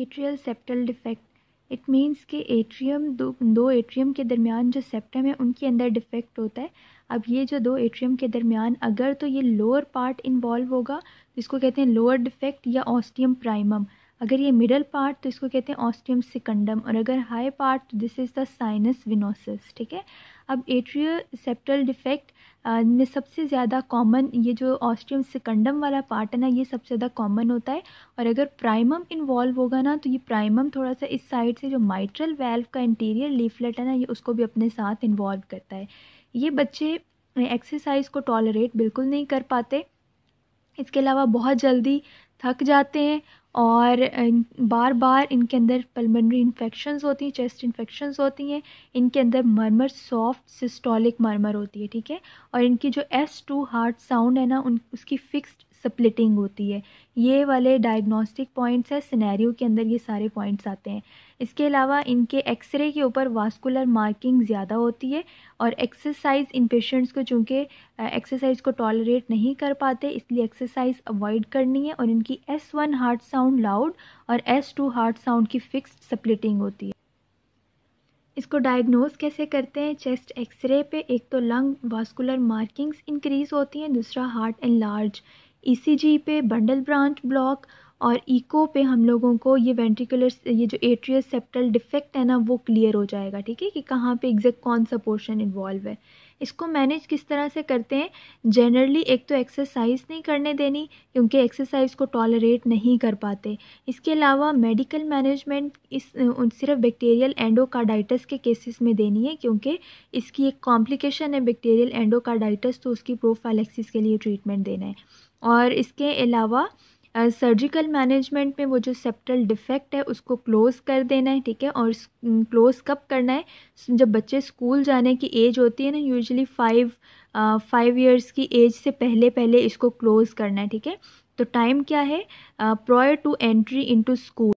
atrial septal defect it means कि atrium दो दो एट्रियम के दरमियान जो सेप्टम है उनके अंदर डिफेक्ट होता है अब ये जो दो एट्रियम के दरमियान अगर तो ये लोअर पार्ट इन्वॉल्व होगा तो इसको कहते हैं लोअर डिफेक्ट या ऑस्टियम प्राइमम अगर ये मिडल पार्ट तो इसको कहते हैं ऑस्टियम सिकंडम और अगर हाई पार्ट तो this is the sinus venosus ठीक है अब एट्रियो सेप्टल डिफेक्ट में सबसे ज़्यादा कॉमन ये जो ऑस्ट्रियम सिकंडम वाला पार्ट है ना ये सबसे ज़्यादा कॉमन होता है और अगर प्राइमम इन्वॉल्व होगा ना तो ये प्राइमम थोड़ा सा इस साइड से जो माइट्रल वेल्व का इंटीरियर लीफलेट है ना ये उसको भी अपने साथ इन्वॉल्व करता है ये बच्चे एक्सरसाइज को टॉलरेट बिल्कुल नहीं कर पाते इसके अलावा बहुत जल्दी थक जाते हैं और बार बार इनके अंदर पलमनरी इन्फेक्शन होती हैं चेस्ट इन्फेक्शन होती हैं इनके अंदर मरमर सॉफ्ट सिस्टोलिक मरमर होती है ठीक है और इनकी जो एस टू हार्ट साउंड है ना उन उसकी फिक्स्ड स्प्लिटिंग होती है ये वाले डायग्नोस्टिक पॉइंट्स है सिनेरियो के अंदर ये सारे पॉइंट्स आते हैं इसके अलावा इनके एक्सरे के ऊपर वास्कुलर मार्किंग ज़्यादा होती है और एक्सरसाइज इन पेशेंट्स को चूँकि एक्सरसाइज को टॉलरेट नहीं कर पाते इसलिए एक्सरसाइज अवॉइड करनी है और इनकी S one heart sound loud और एस टू हार्ट साउंड की फिक्स्ड स्प्लिटिंग होती है इसको डायग्नोज कैसे करते हैं चेस्ट एक्सरे पे एक तो लंग वास्कुलर मार्किंग्स इंक्रीज होती हैं दूसरा हार्ट एंड लार्ज ई e पे बंडल ब्रांच ब्लॉक और इको पे हम लोगों को ये वेंट्रिकुलर ये जो एट्रियस सेप्टल डिफेक्ट है ना वो क्लियर हो जाएगा ठीक है कि कहाँ पे एग्जैक्ट कौन सा पोर्शन इन्वॉल्व है इसको मैनेज किस तरह से करते हैं जनरली एक तो एक्सरसाइज नहीं करने देनी क्योंकि एक्सरसाइज को टॉलरेट नहीं कर पाते इसके अलावा मेडिकल मैनेजमेंट इस सिर्फ बैक्टीरियल एंडोकार्डाइटिस के केसेस में देनी है क्योंकि इसकी एक कॉम्प्लिकेशन है बैक्टीरियल एंडोकार्डाइटिस तो उसकी प्रोफाइलेक्सिस के लिए ट्रीटमेंट देना है और इसके अलावा सर्जिकल मैनेजमेंट में वो जो सेप्टल डिफेक्ट है उसको क्लोज़ कर देना है ठीक है और क्लोज़ कब करना है जब बच्चे स्कूल जाने की एज होती है ना यूजली फाइव फाइव इयर्स की एज से पहले पहले इसको क्लोज़ करना है ठीक है तो टाइम क्या है prior to entry into school